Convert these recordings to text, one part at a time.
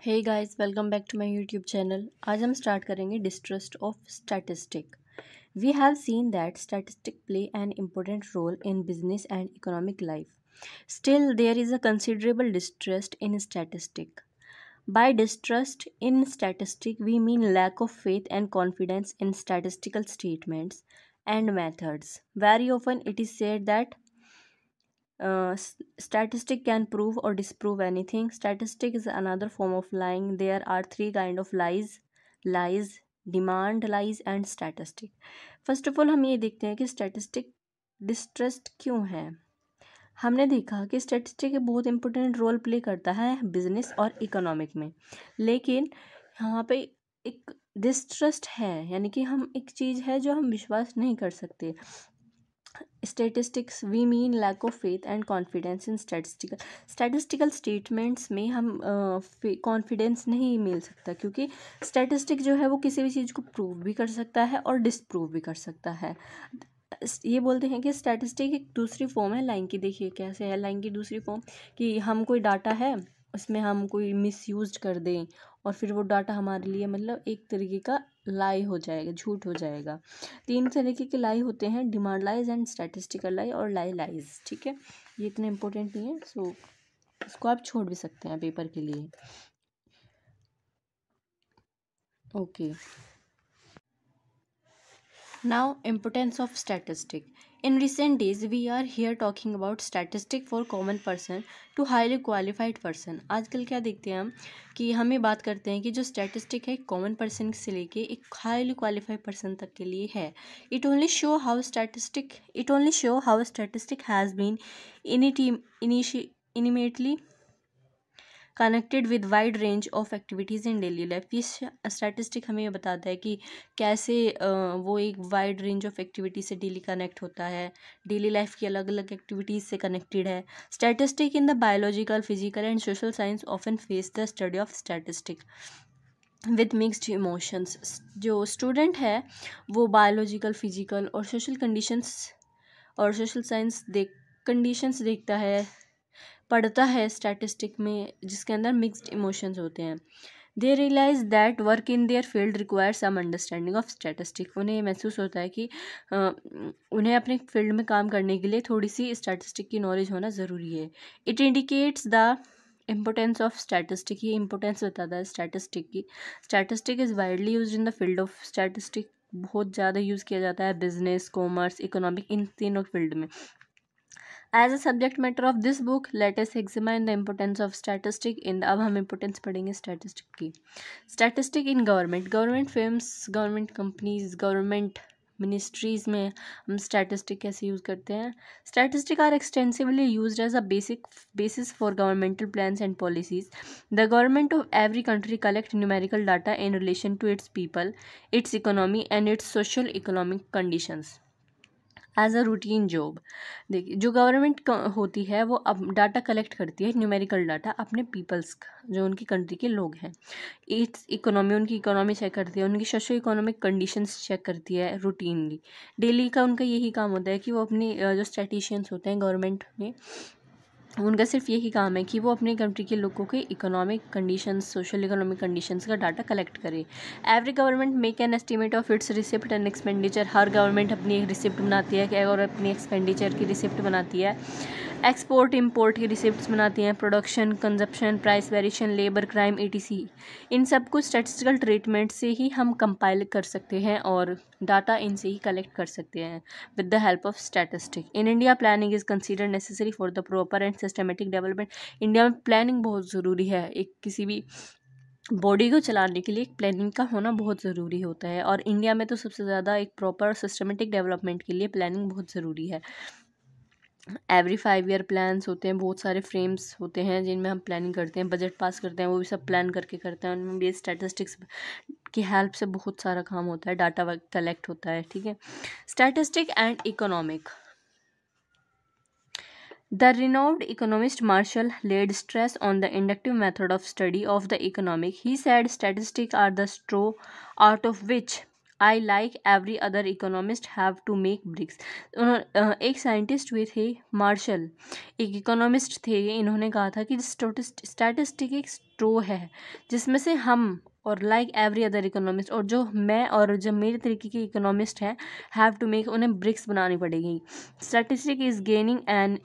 hey guys welcome back to my youtube channel आज हम start करेंगे distrust of statistic we have seen that statistic play an important role in business and economic life still there is a considerable distrust in statistic by distrust in statistic we mean lack of faith and confidence in statistical statements and methods very often it is said that can prove और disprove anything statistic is another form of lying there are three kind of lies lies damned lies and statistic first of all हम ये देखते हैं कि statistic distrust क्यों है हमने देखा कि स्टैटिस्टिक एक बहुत इंपॉर्टेंट रोल प्ले करता है बिजनेस और इकोनॉमिक में लेकिन यहाँ पे एक डिस्ट्रस्ट है यानी कि हम एक चीज़ है जो हम विश्वास नहीं कर सकते statistics we mean lack of faith and confidence in statistical statistical statements में हम कॉन्फिडेंस uh, नहीं मिल सकता क्योंकि स्टैटिस्टिक जो है वो किसी भी चीज़ को प्रूव भी कर सकता है और डिसप्रूव भी कर सकता है ये बोलते हैं कि स्टैटिस्टिक एक दूसरी फॉर्म है लाइन की देखिए कैसे है लाइन की दूसरी फॉर्म कि हम कोई डाटा है उसमें हम कोई मिसयूज़ कर दें और फिर वो डाटा हमारे लिए मतलब एक तरीके का लाई हो जाएगा झूठ हो जाएगा तीन तरीके के लाई होते हैं damned lies and statistical lie और लाई लाइज ठीक है ये इतना इम्पोर्टेंट नहीं है सो इसको आप छोड़ भी सकते हैं पेपर के लिए okay now importance of statistic In recent days, we are here talking about statistic for common person to highly qualified person. आजकल क्या देखते हैं हम कि हमें बात करते हैं कि जो statistic है common person से लेके एक highly qualified person तक के लिए है It only show how statistic it only show how statistic has been initially connected with wide range of activities in daily life ये स्टैटिस्टिक हमें ये बताता है कि कैसे वो एक वाइड रेंज ऑफ एक्टिविटी से डेली कनेक्ट होता है डेली लाइफ की अलग अलग एक्टिविटीज़ से कनेक्टेड है statistic in the biological physical and social science often face the study of statistic with mixed emotions जो स्टूडेंट है वो बायोलॉजिकल फिजिकल और सोशल कंडीशंस और सोशल साइंस देख कंडीशंस देखता है पढ़ता है स्टैटिस्टिक में जिसके अंदर मिक्स्ड इमोशंस होते हैं they realise that work in their field require some understanding of statistic उन्हें महसूस होता है कि उन्हें अपने फील्ड में काम करने के लिए थोड़ी सी स्टैटिस्टिक की नॉलेज होना ज़रूरी है it indicates the importance of statistic ये इम्पोर्टेंस बताता है स्टैटिस्टिक की statistic is widely use in the field of statistic बहुत ज़्यादा यूज़ किया जाता है बिजनेस कॉमर्स इकोनॉमिक इन तीनों फील्ड में as a subject matter of this book latest as examine the importance of statistic in अब हम इम्पोर्टेंस पढ़ेंगे स्टैटिस्टिक की statistic in government government films government companies government ministries में हम स्टैटिस्टिक कैसे use करते हैं statistic are extensively use as a basic basis for governmental plan and policies the government of every country collect numerical data in relation to its people its economy and it's social economic conditions as a routine job देखिए जो government होती है वो अब data collect करती है numerical data अपने peoples का जो उनकी कंट्री के लोग हैं इट्स इकोनॉमी उनकी इकोनॉमी चेक करती है उनकी सोशो इकोनॉमिक कंडीशंस चेक करती है रूटीनली डेली का उनका यही काम होता है कि वो अपनी जो स्ट्रेटिशियंस होते हैं गवर्नमेंट में उनका सिर्फ यही काम है कि वो अपने कंट्री के लोगों के economic conditions social economic conditions का डाटा कलेक्ट करे every government make an estimate of its receipt and expenditure हर गवर्नमेंट अपनी एक रिसिप्ट बनाती है और अपनी एक्सपेंडिचर की रिसिप्ट बनाती है एक्सपोर्ट इंपोर्ट की रिसिप्ट बनाती हैं production consumption price variation labour crime ईटीसी इन सब को स्टेटिस्टिकल ट्रीटमेंट से ही हम कंपाइल कर सकते हैं और डाटा इनसे ही कलेक्ट कर सकते हैं with the help of statistic in India planning is consider necessary for the proper and systematic development India में प्लानिंग बहुत ज़रूरी है एक किसी भी बॉडी को चलाने के लिए एक प्लानिंग का होना बहुत ज़रूरी होता है और इंडिया में तो सबसे ज़्यादा एक प्रॉपर सिस्टमेटिक डेवलपमेंट के लिए प्लानिंग बहुत ज़रूरी है एवरी फाइव ईयर प्लान्स होते हैं बहुत सारे फ्रेम्स होते हैं जिनमें हम प्लानिंग करते हैं बजट पास करते हैं वो भी सब प्लान करके करते हैं उनमें भी स्टैटिस्टिक्स की हेल्प से बहुत सारा काम होता है डाटा कलेक्ट होता है ठीक है statistic and economic the renowned economist Marshall laid stress on the inductive method of study of the economic he said statistic are the straw out of which I like every other economist have to make bricks एक scientist हुए थे martial एक economist थे इन्होंने कहा था कि statistic एक स्ट्रो है जिसमें से हम और लाइक एवरी अदर इकोनॉमिस्ट और जो मैं और जो मेरे तरीके के इकोनॉमिस्ट हैं हैव टू मेक उन्हें ब्रिक्स बनानी पड़ेगी statistic is gaining and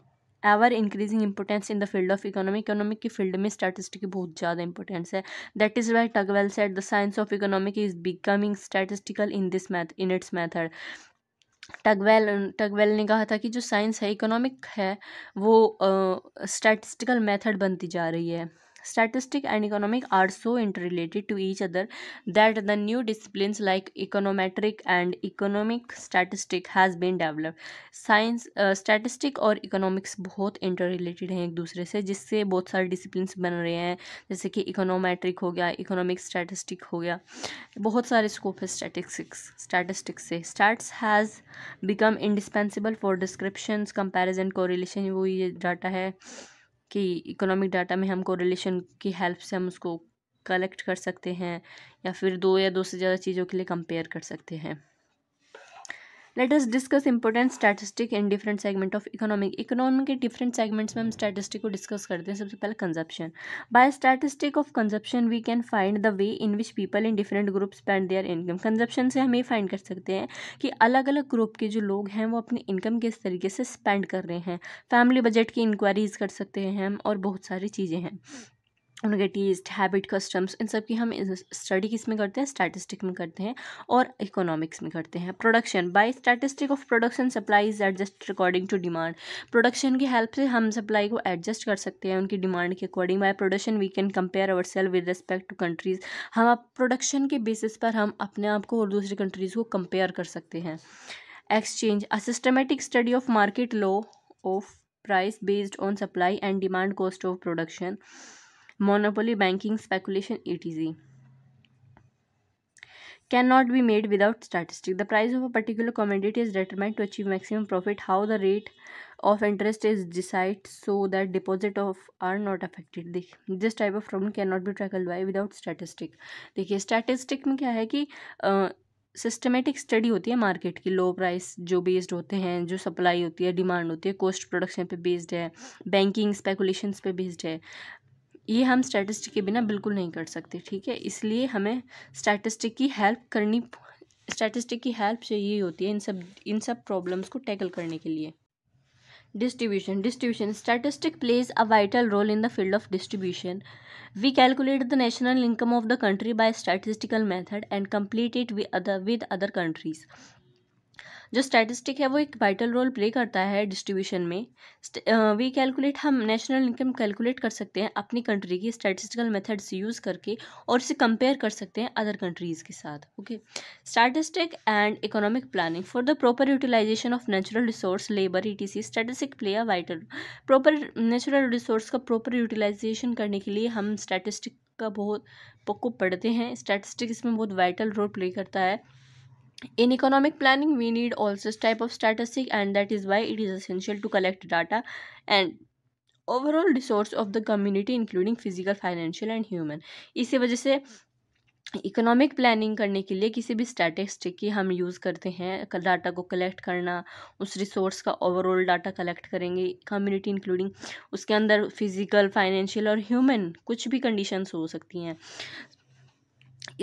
ever increasing importance in the field of economic economic की फील्ड में स्टैटिस्टिक की बहुत ज़्यादा इंपॉर्टेंस है that is why Tugwell said the science of economic is becoming statistical in this math in its method Tugwell Tugwell ने कहा था कि जो साइंस है इकोनॉमिक है वो स्टैटिस्टिकल uh, मैथड बनती जा रही है Statistics and economics are so interrelated to each other that the new disciplines like econometric and economic statistics has been develop science statistic और इकोनॉमिक्स बहुत इंटर रिलेटेड हैं एक दूसरे से जिससे बहुत सारे डिसिप्लिन बन रहे हैं जैसे कि इकोनोमेट्रिक हो गया इकोनॉमिक स्टैटिस्टिक हो गया बहुत सारे स्कोप है स्टैटिस्टिक्स स्टैटिस्टिक्स से stats has become indispensable for description comparison relation वो ये डाटा है कि इकोनॉमिक डाटा में हम कोरिलेशन की हेल्प से हम उसको कलेक्ट कर सकते हैं या फिर दो या दो से ज़्यादा चीज़ों के लिए कंपेयर कर सकते हैं let us discuss important statistic in different segment of economic economic के डिफरेंट सेगमेंट्स में हम स्टैटिस्टिक को डिस्कस करते हैं सबसे पहले consumption by statistic of consumption we can find the way in which people in different group spend their income consumption से हम ये फाइंड कर सकते हैं कि अलग अलग ग्रुप के जो लोग हैं वो अपनी इनकम किस तरीके से स्पेंड कर रहे हैं फैमिली बजट की इंक्वायरीज कर सकते हैं हम और बहुत सारी चीज़ें हैं उनके टेस्ट हैबिट कस्टम्स इन सब की हम स्टडी किस में करते हैं स्टैटिस्टिक में करते हैं और इकोनॉमिक्स में करते हैं production by statistic of production supply is adjust according to demand production की हेल्प से हम सप्लाई को एडजस्ट कर सकते हैं उनकी डिमांड के according by production we can compare our self with respect to countries हम प्रोडक्शन के बेसिस पर हम अपने आप को और दूसरी कंट्रीज़ को कंपेयर कर सकते हैं exchange a systematic study of market law of price based on supply and demand cost of production monopoly banking speculation ई can not be made without statistic the price of a particular commodity is determined to achieve maximum profit how the rate of interest is decide so that deposit of are not affected दिख this type of from can not be tackle by without statistic देखिए statistic में क्या है कि systematic uh, study होती है market की लो price जो बेस्ड होते हैं जो सप्लाई होती है डिमांड होती है कोस्ट प्रोडक्शन पे बेस्ड है बैंकिंग स्पेकुलेशन पे बेस्ड है ये हम स्टैटिस्टिक के बिना बिल्कुल नहीं कर सकते ठीक है इसलिए हमें स्टैटिस्टिक की हेल्प करनी स्टैटिस्टिक की हेल्प चाहिए होती है इन सब इन सब प्रॉब्लम्स को टैकल करने के लिए distribution distribution statistic plays a vital role in the field of distribution we calculate the national income of the country by statistical method and complete it with other countries जो statistic है वो एक vital role play करता है distribution में we calculate हम national income calculate कर सकते हैं अपनी कंट्री की स्टैटिस्टिकल मेथड्स यूज़ करके और इसे कंपेयर कर सकते हैं अदर कंट्रीज़ के साथ okay statistic and economic planning for the proper utilization of natural resource labour E T C statistic play a vital proper natural resource का प्रॉपर यूटिलाइजेशन करने के लिए हम स्टैटिस्टिक का बहुत पक्को पढ़ते हैं स्टैटिस्टिक इसमें बहुत वाइटल रोल प्ले करता है in economic planning we need also this type of statistic and that is why it is essential to collect data and overall resource of the community including physical financial and human इसी वजह से economic planning करने के लिए किसी भी statistic की हम यूज़ करते हैं डाटा को कलेक्ट करना उस रिसोर्स का ओवरऑल डाटा कलेक्ट करेंगे कम्युनिटी इंक्लूडिंग उसके अंदर फिज़िकल फाइनेंशियल और ह्यूमन कुछ भी कंडीशंस हो सकती हैं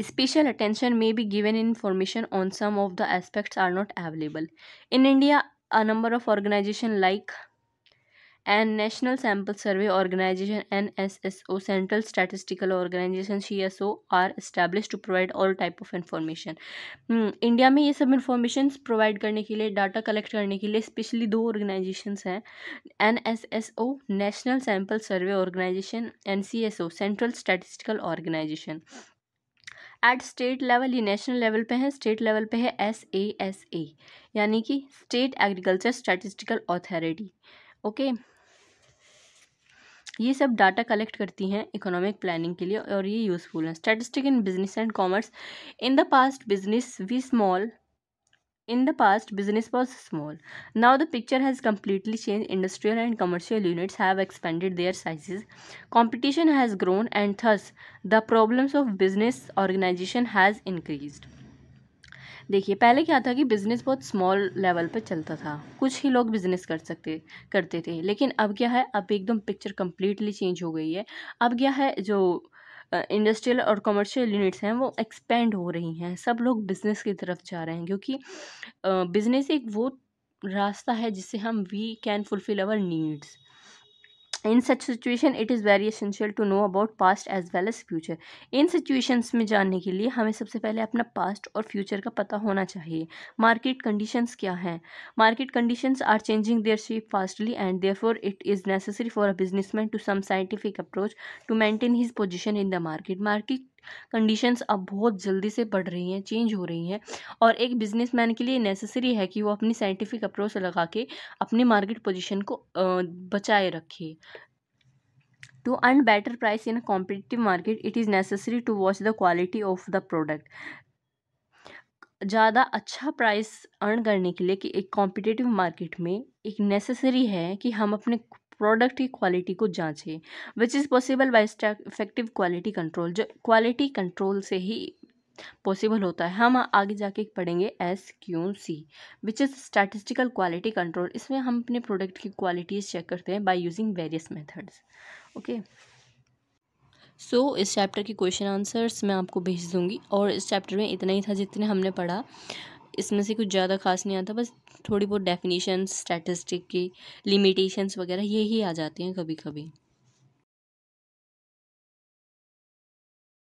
स्पेशल अटेंशन में be given information on some of the aspects are not available in India a number of organization like and national sample survey organization N S S O central statistical organization C S O are establish to provide all type of information India में ये सब information provide करने के लिए data collect करने के लिए specially दो ऑर्गेनाइजेशन हैं N S S O national sample survey organization N C S O central statistical organization at state level ये नेशनल लेवल पे है स्टेट लेवल पे है एस ए एस ए यानी कि state agriculture statistical authority okay ये सब data collect करती हैं इकोनॉमिक प्लानिंग के लिए और ये यूज़फुल है statistic in business and commerce in the past business we small In the past, business was small. Now the picture has completely changed. Industrial and commercial units have expanded their sizes. Competition has grown and thus the problems of business organization has increased. देखिए पहले क्या था कि business बहुत small level पे चलता था कुछ ही लोग बिज़नेस कर सकते करते थे लेकिन अब क्या है अब एकदम पिक्चर कम्प्लीटली चेंज हो गई है अब क्या है जो इंडस्ट्रियल और कमर्शियल यूनिट्स हैं वो एक्सपेंड हो रही हैं सब लोग बिज़नेस की तरफ जा रहे हैं क्योंकि बिज़नेस एक वो रास्ता है जिससे हम we can fulfil our needs in such situation it is very essential to know about past as well as future in situations में जानने के लिए हमें सबसे पहले अपना पास्ट और फ्यूचर का पता होना चाहिए मार्केट कंडीशंस क्या हैं market conditions are changing their shape fastly and therefore it is necessary for a businessman to some scientific approach to maintain his position in the market market conditions अब बहुत जल्दी से बढ़ रही हैं change हो रही हैं और एक बिजनेसमैन के लिए नेसेसरी है कि वो अपनी साइंटिफिक अप्रोच लगा के अपनी मार्केट पोजीशन को बचाए रखे to earn better price in a competitive market it is necessary to watch the quality of the product ज़्यादा अच्छा प्राइस अर्न करने के लिए कि एक कॉम्पिटिटिव मार्केट में एक नेसेसरी है कि हम अपने प्रोडक्ट की क्वालिटी को जांचे which is possible by effective quality control जो क्वालिटी कंट्रोल से ही पॉसिबल होता है हम आगे जाके पढ़ेंगे S Q C which is statistical quality control इसमें हम अपने प्रोडक्ट की क्वालिटीज़ चेक करते हैं by using various methods okay so इस चैप्टर के क्वेश्चन आंसर्स मैं आपको भेज दूँगी और इस चैप्टर में इतना ही था जितने हमने पढ़ा इसमें से कुछ ज़्यादा खास नहीं आता बस थोड़ी बहुत डेफिनेशन स्टैटिस्टिक की लिमिटेशंस वगैरह यही आ जाती हैं कभी कभी